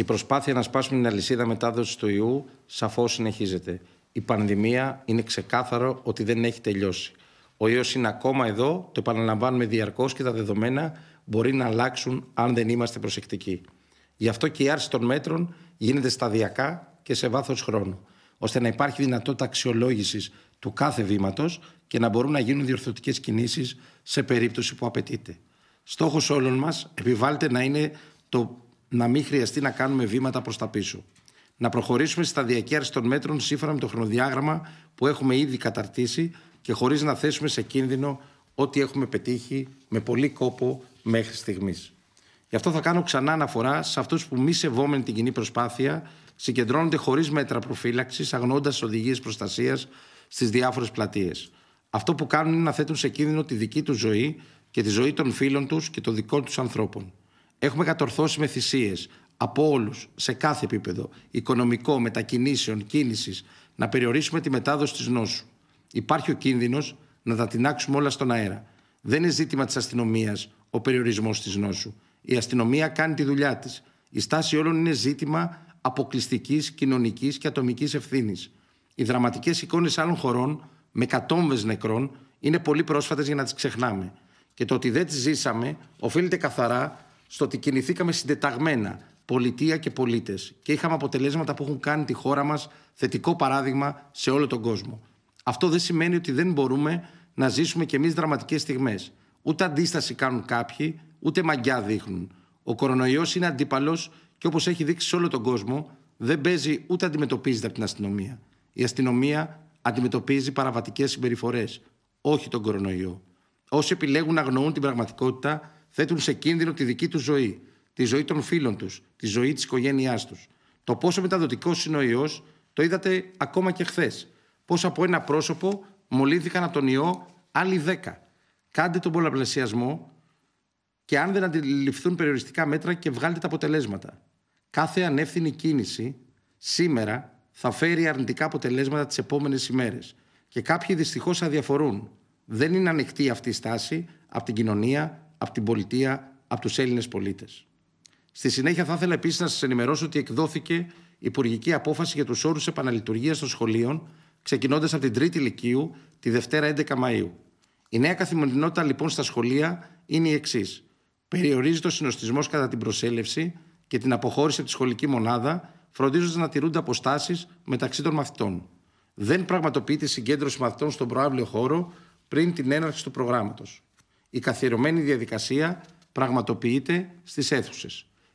Η προσπάθεια να σπάσουμε την αλυσίδα μετάδοσης του ιού σαφώς συνεχίζεται. Η πανδημία είναι ξεκάθαρο ότι δεν έχει τελειώσει. Ο ιός είναι ακόμα εδώ, το επαναλαμβάνουμε διαρκώς και τα δεδομένα μπορεί να αλλάξουν αν δεν είμαστε προσεκτικοί. Γι' αυτό και η άρση των μέτρων γίνεται σταδιακά και σε βάθος χρόνου, ώστε να υπάρχει δυνατότητα αξιολόγησης του κάθε βήματος και να μπορούν να γίνουν διορθωτικές κινήσεις σε περίπτωση που απαιτείται. Στόχος όλων μας επιβάλλεται να είναι το να μην χρειαστεί να κάνουμε βήματα προς τα πίσω. Να προχωρήσουμε στη σταδιακή άρση των μέτρων σύμφωνα με το χρονοδιάγραμμα που έχουμε ήδη καταρτήσει και χωρίς να θέσουμε σε κίνδυνο ό,τι έχουμε πετύχει με πολύ κόπο μέχρι στιγμής. Γι' αυτό θα κάνω ξανά αναφορά σε αυτούς που μη σεβόμενοι την κοινή προσπάθεια συγκεντρώνονται χωρίς μέτρα προφύλαξης, αγνώντα οδηγίες προστασίας στις διάφορες πλατείες. Αυτό που κάνουν είναι να θέτουν σε κίνδυνο τη δική τους ζωή και τη ζωή των φίλων τους και των δικών τους ανθρώπων. Έχουμε κατορθώσει με θυσίες από όλους, σε κάθε επίπεδο, οικονομικό, μετακινήσεων, κίνησης, να περιορίσουμε τη μετάδοση της νόσου. Υπάρχει ο κίνδυνος να τα τεινάξουμε όλα στον αέρα. Δεν είναι ζήτημα της αστυνομίας ο περιορισμός της νόσου. Η αστυνομία κάνει τη δουλειά της. Η στάση όλων είναι ζήτημα αποκλειστικής κοινωνικής και ατομικής ευθύνης. Οι δραματικές εικόνες άλλων χωρών με εκατόμβε νεκρών είναι πολύ πρόσφατες για να τις ξεχνάμε. Και το ότι δεν τις ζήσαμε οφείλεται καθαρά στο ότι κινηθήκαμε συντεταγμένα πολιτεία και πολίτες και είχαμε αποτελέσματα που έχουν κάνει τη χώρα μας θετικό παράδειγμα σε όλο τον κόσμο. Αυτό δεν σημαίνει ότι δεν μπορούμε να ζήσουμε κι εμείς δραματικές στιγμές. Ούτε αντίσταση κάνουν κάποιοι, ούτε μαγκιά δείχνουν. Ο κορονοϊός είναι αντίπαλος και όπως έχει δείξει σε όλο τον κόσμο, δεν παίζει ούτε αντιμετωπίζεται από την αστυνομία. Η αστυνομία αντιμετωπίζει παραβατικές συμπεριφορές, όχι τον κορονοϊό. Όσοι επιλέγουν να αγνοούν την πραγματικότητα θέτουν σε κίνδυνο τη δική τους ζωή, τη ζωή των φίλων τους, τη ζωή της οικογένειάς τους. Το πόσο μεταδοτικός είναι ο ιός το είδατε ακόμα και χθες. Πώς από ένα πρόσωπο μολύνθηκαν από τον ιό άλλοι δέκα. Κάντε τον πολλαπλασιασμό και αν δεν αντιληφθούν περιοριστικά μέτρα και βγάλετε τα αποτελέσματα. Κάθε ανεύθυνη κίνηση σήμερα θα φέρει αρνητικά αποτελέσματα τις επόμενες ημέρες. Και κάποιοι δυστυχώς αδιαφορούν. Δεν είναι ανοιχτή αυτή η στάση από την κοινωνία, από την πολιτεία, από τους Έλληνες πολίτες. Στη συνέχεια, θα ήθελα επίσης να σας ενημερώσω ότι εκδόθηκε υπουργική απόφαση για τους όρους επαναλειτουργίας των σχολείων, ξεκινώντας από την Τρίτη Λυκείου τη Δευτέρα 11 Μαου. Η νέα καθημερινότητα λοιπόν στα σχολεία είναι η εξής. Περιορίζει το συνοστισμός κατά την προσέλευση και την αποχώρηση από τη σχολική μονάδα, φροντίζοντας να τηρούνται αποστάσεις μεταξύ των μαθητών. Δεν πραγματοποιείται συγκέντρωση μαθητών στον προάβλιο χώρο πριν την έναρξη του προγράμματος. Η καθιερωμένη διαδικασία πραγματοποιείται στις αίθουσες.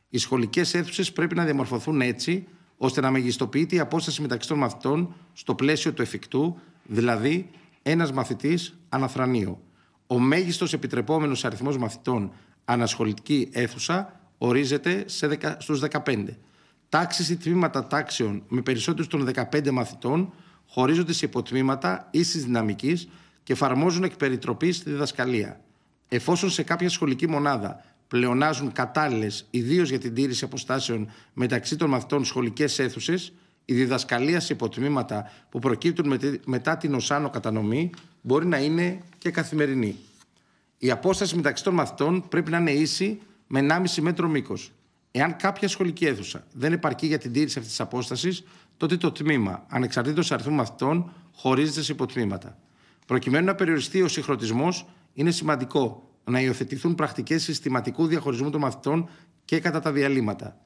Οι σχολικές αίθουσες πρέπει να διαμορφωθούν έτσι ώστε να μεγιστοποιείται η απόσταση μεταξύ των μαθητών στο πλαίσιο του εφικτού, δηλαδή ένας μαθητής αναθρανείο. Ο μέγιστος επιτρεπόμενος αριθμός μαθητών ανασχολητική αίθουσα ορίζεται στου 15. Τάξεις ή τμήματα τάξεων με περισσότερους των 15 μαθητών χωρίζονται σε υποτμήματα ίση δυναμικής και εφαρμόζουν εκ στη διδασκαλία. Εφόσον σε κάποια σχολική μονάδα πλεονάζουν κατάλληλες, ιδίως για την τήρηση αποστάσεων μεταξύ των μαθητών σχολικές αίθουσες, η διδασκαλία σε υποτμήματα που προκύπτουν μετά την οσάνο κατανομή μπορεί να είναι και καθημερινή. Η απόσταση μεταξύ των μαθητών πρέπει να είναι ίση με 1,5 μέτρο μήκος. Εάν κάποια σχολική αίθουσα δεν επαρκεί για την τήρηση αυτής της απόστασης, τότε το τμήμα, ανεξαρτήτως αριθμού μαθητών, χωρίζεται σε υποτμήματα. Προκειμένου να περιοριστεί ο συγχρονισμός, είναι σημαντικό να υιοθετηθούν πρακτικές συστηματικού διαχωρισμού των μαθητών και κατά τα διαλύματα.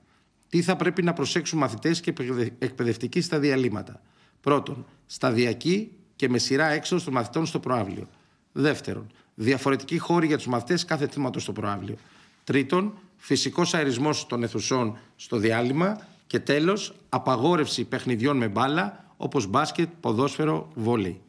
Τι θα πρέπει να προσέξουν μαθητές και εκπαιδευτικοί στα διαλύματα. Πρώτον, σταδιακή και με σειρά έξοδος των μαθητών στο προάβλιο. Δεύτερον, διαφορετική χώρη για τους μαθητές κάθε τμήματο στο προάβλιο. Τρίτον, φυσικός αερισμός των αιθουσών στο διάλειμμα. Και τέλος, απαγόρευση παιχνιδιών με μπάλα όπως μπάσκετ, ποδόσφαιρο, βόλεϊ.